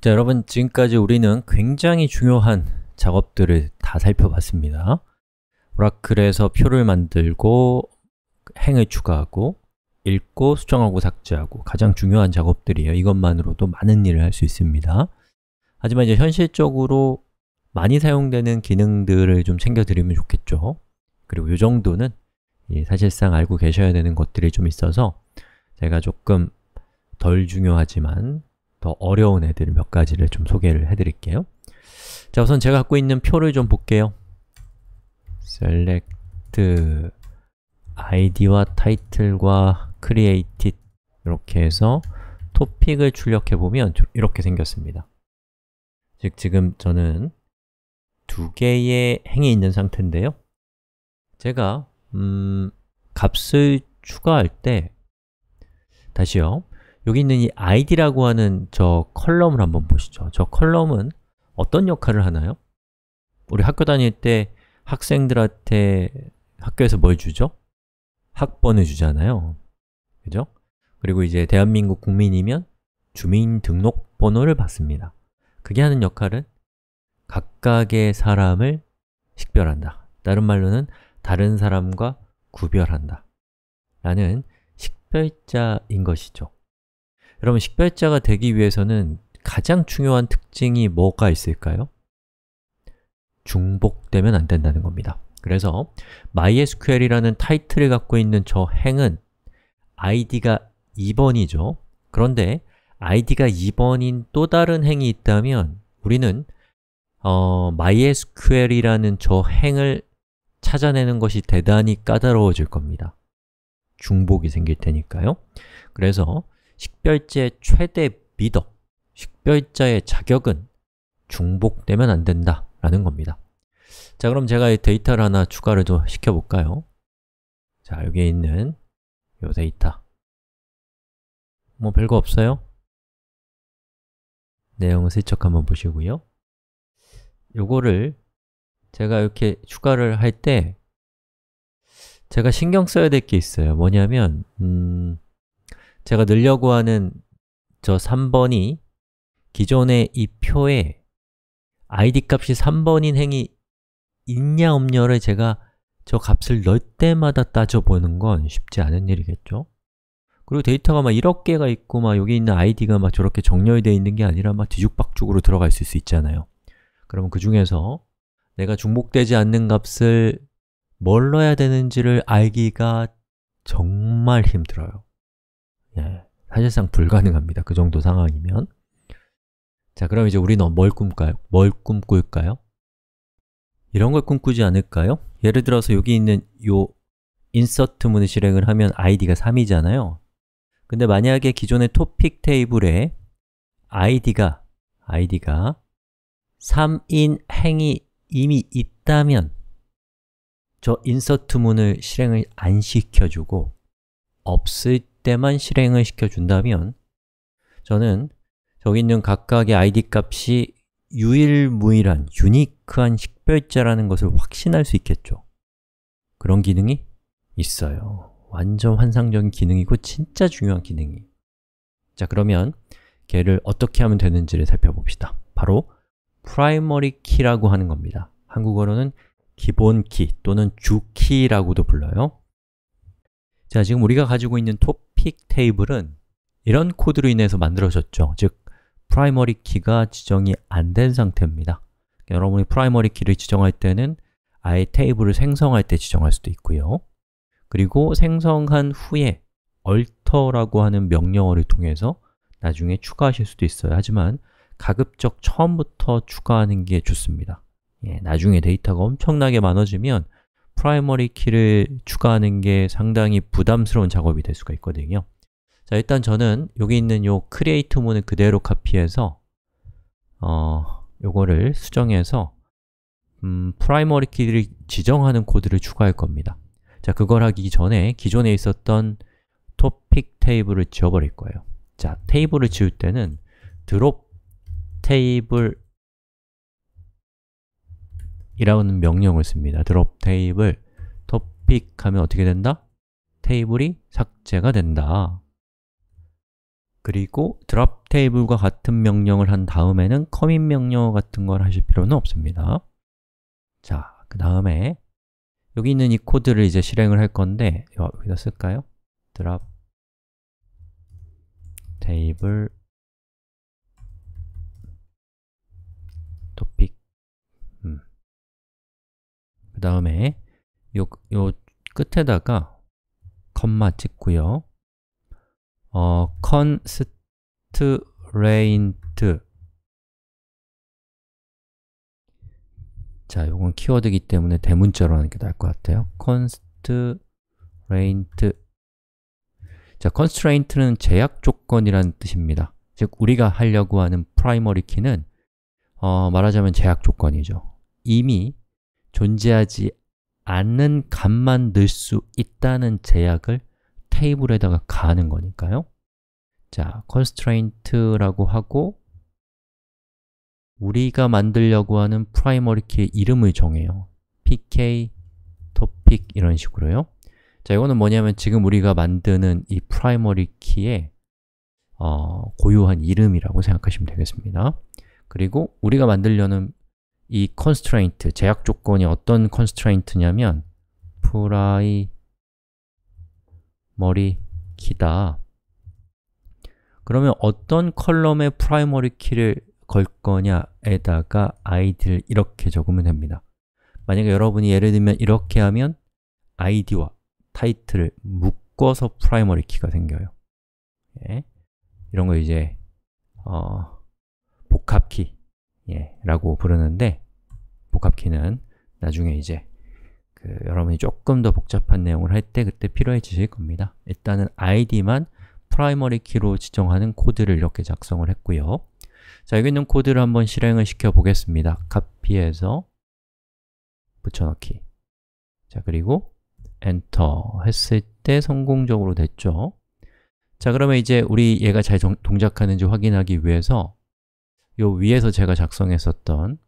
자 여러분 지금까지 우리는 굉장히 중요한 작업들을 다 살펴봤습니다 오라클에서 표를 만들고 행을 추가하고 읽고 수정하고 삭제하고 가장 중요한 작업들이에요 이것만으로도 많은 일을 할 수 있습니다 하지만 이제 현실적으로 많이 사용되는 기능들을 좀 챙겨드리면 좋겠죠 그리고 이 정도는 사실상 알고 계셔야 되는 것들이 좀 있어서 제가 조금 덜 중요하지만 더 어려운 애들몇 가지를 좀 소개를 해드릴게요. 자, 우선 제가 갖고 있는 표를 좀 볼게요. select id와 title과 created 이렇게 해서 topic을 출력해보면 이렇게 생겼습니다. 즉, 지금 저는 두 개의 행이 있는 상태인데요. 제가 음, 값을 추가할 때 다시요. 여기 있는 이 id라고 하는 저 컬럼을 한번 보시죠. 저 컬럼은 어떤 역할을 하나요? 우리 학교 다닐 때 학생들한테 학교에서 뭘 주죠? 학번을 주잖아요. 그죠? 그리고 이제 대한민국 국민이면 주민등록번호를 받습니다. 그게 하는 역할은 각각의 사람을 식별한다. 다른 말로는 다른 사람과 구별한다. 라는 식별자인 것이죠. 여러분 식별자가 되기 위해서는 가장 중요한 특징이 뭐가 있을까요? 중복되면 안 된다는 겁니다 그래서 MySQL이라는 타이틀을 갖고 있는 저 행은 id가 2번이죠 그런데 id가 2번인 또 다른 행이 있다면 우리는 어, MySQL이라는 저 행을 찾아내는 것이 대단히 까다로워질 겁니다 중복이 생길 테니까요 그래서 식별제 최대 미덕, 식별자의 자격은 중복되면 안 된다 라는 겁니다 자, 그럼 제가 이 데이터를 하나 추가를 좀 시켜볼까요? 자, 여기에 있는 이 데이터 뭐 별거 없어요? 내용 을 슬쩍 한번 보시고요 요거를 제가 이렇게 추가를 할 때 제가 신경 써야 될 게 있어요 뭐냐면 음, 제가 늘려고 하는 저 3번이 기존의 이 표에 id 값이 3번인 행이 있냐 없냐를 제가 저 값을 넣을 때마다 따져보는 건 쉽지 않은 일이겠죠? 그리고 데이터가 막 1억 개가 있고 막 여기 있는 i d 가막 저렇게 정렬이 되어 있는 게 아니라 막 뒤죽박죽으로 들어가 있을 수 있잖아요. 그러면 그 중에서 내가 중복되지 않는 값을 뭘 넣어야 되는지를 알기가 정말 힘들어요. 예, 사실상 불가능합니다. 그 정도 상황이면 자, 그럼 이제 우리는 뭘 꿈까요? 뭘 꿈꿀까요? 이런 걸 꿈꾸지 않을까요? 예를 들어서 여기 있는 요 인서트 문을 실행을 하면 아이디가 3이잖아요 근데 만약에 기존의 topic 테이블에 id가 id가 3인 행이 이미 있다면 저 인서트 문을 실행을 안 시켜주고 없을 때만 실행을 시켜준다면 저는 저기 있는 각각의 id 값이 유일무이한, 유니크한 식별자라는 것을 확신할 수 있겠죠 그런 기능이 있어요 완전 환상적인 기능이고 진짜 중요한 기능이 자 그러면 걔를 어떻게 하면 되는지를 살펴봅시다 바로 프라이머리 키라고 하는 겁니다 한국어로는 기본 키 또는 주 키라고도 불러요 자, 지금 우리가 가지고 있는 top p 테이블은 이런 코드로 인해서 만들어졌죠. 즉, 프라이머리 키가 지정이 안 된 상태입니다. 여러분이 프라이머리 키를 지정할 때는 아예 테이블을 생성할 때 지정할 수도 있고요. 그리고 생성한 후에 alter라고 하는 명령어를 통해서 나중에 추가하실 수도 있어요. 하지만 가급적 처음부터 추가하는 게 좋습니다. 예, 나중에 데이터가 엄청나게 많아지면 프라이머리 키를 추가하는 게 상당히 부담스러운 작업이 될 수가 있거든요 자, 일단 저는 여기 있는 요 create 문을 그대로 카피해서 어, 요거를 수정해서 음, 프라이머리 키를 지정하는 코드를 추가할 겁니다 자, 그걸 하기 전에 기존에 있었던 topic 테이블을 지워버릴 거예요 자, 테이블을 지울 때는 drop table 이라는 명령을 씁니다. drop 테이블 topic 하면 어떻게 된다? 테이블이 삭제가 된다. 그리고 drop 테이블과 같은 명령을 한 다음에는 commit 명령 같은 걸 하실 필요는 없습니다. 자, 그 다음에 여기 있는 이 코드를 이제 실행을 할 건데 여기다 쓸까요? drop 테이블 그 다음에 요, 요 끝에다가 컴마 찍고요 어, constraint 자, 요건 키워드이기 때문에 대문자로 하는 게 나을 것 같아요 constraint 자, constraint는 제약 조건이라는 뜻입니다 즉, 우리가 하려고 하는 primary k 는 어, 말하자면 제약 조건이죠 이미 존재하지 않는 값만 넣을 수 있다는 제약을 테이블에다가 가는 거니까요 자, constraint라고 하고 우리가 만들려고 하는 primary 키의 이름을 정해요 pk, topic 이런 식으로요 자, 이거는 뭐냐면 지금 우리가 만드는 이 primary 키의 어, 고유한 이름이라고 생각하시면 되겠습니다 그리고 우리가 만들려는 이 constraint, 제약 조건이 어떤 constraint냐면 프라이 머리 키다 그러면 어떤 컬럼에 프라이머리 키를 걸 거냐에다가 아이디를 이렇게 적으면 됩니다 만약에 여러분이 예를 들면 이렇게 하면 아이디와 타이틀을 묶어서 프라이머리 키가 생겨요 예? 이런 거 이제 어, 복합키 예, 라고 부르는데 복합키는 나중에 이제 그 여러분이 조금 더 복잡한 내용을 할 때 그때 필요해지실 겁니다. 일단은 id만 프라이머리 키로 지정하는 코드를 이렇게 작성을 했고요. 자, 여기 있는 코드를 한번 실행을 시켜 보겠습니다. 카피해서 붙여넣기 자, 그리고 엔터 했을 때 성공적으로 됐죠. 자, 그러면 이제 우리 얘가 잘 동, 작하는지 확인하기 위해서 요 위에서 제가 작성했었던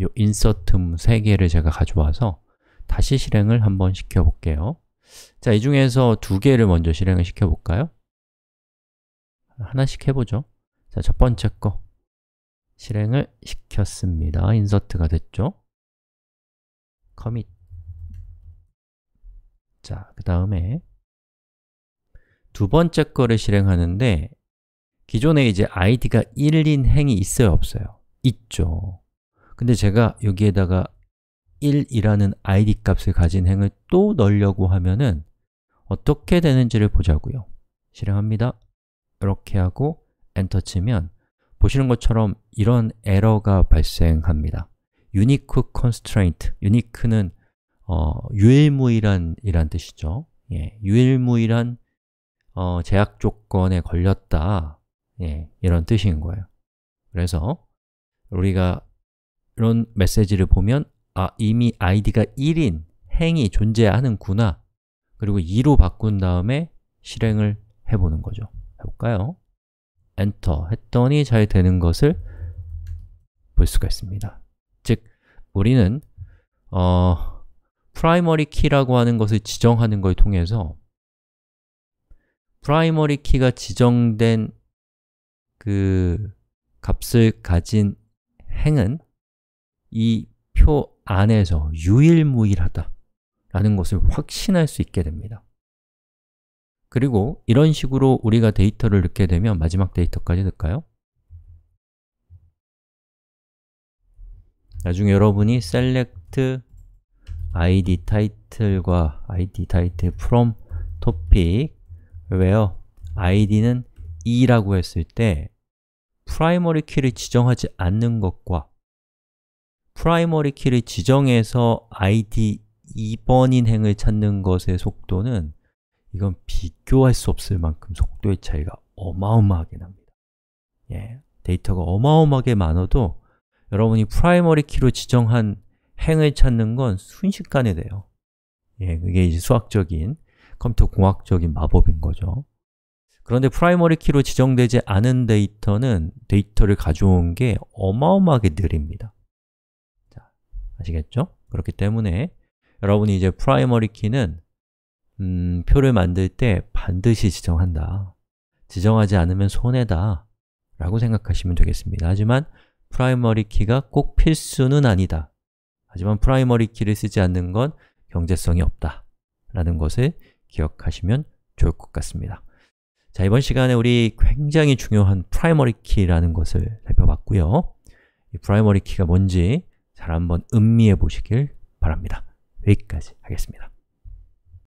요인서트음3 개를 제가 가져와서 다시 실행을 한번 시켜볼게요. 자, 이 중에서 두 개를 먼저 실행을 시켜볼까요? 하나씩 해보죠. 자, 첫 번째 거 실행을 시켰습니다. 인서트가 됐죠? 커밋 자, 그 다음에 두 번째 거를 실행하는데 기존에 이제 id가 1인 행이 있어요, 없어요? 있죠. 근데 제가 여기에다가 1이라는 id 값을 가진 행을 또 넣으려고 하면은 어떻게 되는지를 보자고요. 실행합니다. 이렇게 하고 엔터 치면 보시는 것처럼 이런 에러가 발생합니다. 유니크 컨스트레인트, 유니크는 어, 유일무이란 이란 뜻이죠. 예, 유일무이란 어, 제약 조건에 걸렸다. 예, 이런 뜻인 거예요 그래서 우리가 이런 메시지를 보면 아, 이미 id가 1인 행이 존재하는구나 그리고 2로 바꾼 다음에 실행을 해보는 거죠 해볼까요? 엔터 했더니 잘 되는 것을 볼 수가 있습니다 즉, 우리는 어, primary key라고 하는 것을 지정하는 걸 통해서 primary key가 지정된 그 값을 가진 행은 이 표 안에서 유일무이하다라는 것을 확신할 수 있게 됩니다. 그리고 이런 식으로 우리가 데이터를 넣게 되면 마지막 데이터까지 넣을까요? 나중에 여러분이 select id title과 id title from topic where id는 2라고 했을 때 프라이머리 키를 지정하지 않는 것과 프라이머리 키를 지정해서 id 2번인 행을 찾는 것의 속도는 이건 비교할 수 없을 만큼 속도의 차이가 어마어마하게 납니다. 예, 데이터가 어마어마하게 많아도 여러분이 프라이머리 키로 지정한 행을 찾는 건 순식간에 돼요. 예, 그게 이제 수학적인, 컴퓨터 공학적인 마법인 거죠. 그런데 프라이머리 키로 지정되지 않은 데이터는 데이터를 가져온 게 어마어마하게 느립니다. 자, 아시겠죠? 그렇기 때문에 여러분이 이제 프라이머리 키는 음, 표를 만들 때 반드시 지정한다. 지정하지 않으면 손해다. 라고 생각하시면 되겠습니다. 하지만 프라이머리 키가 꼭 필수는 아니다. 하지만 프라이머리 키를 쓰지 않는 건 경제성이 없다. 라는 것을 기억하시면 좋을 것 같습니다. 자, 이번 시간에 우리 굉장히 중요한 프라이머리 키라는 것을 살펴봤고요. 이 프라이머리 키가 뭔지 잘 한번 음미해 보시길 바랍니다. 여기까지 하겠습니다.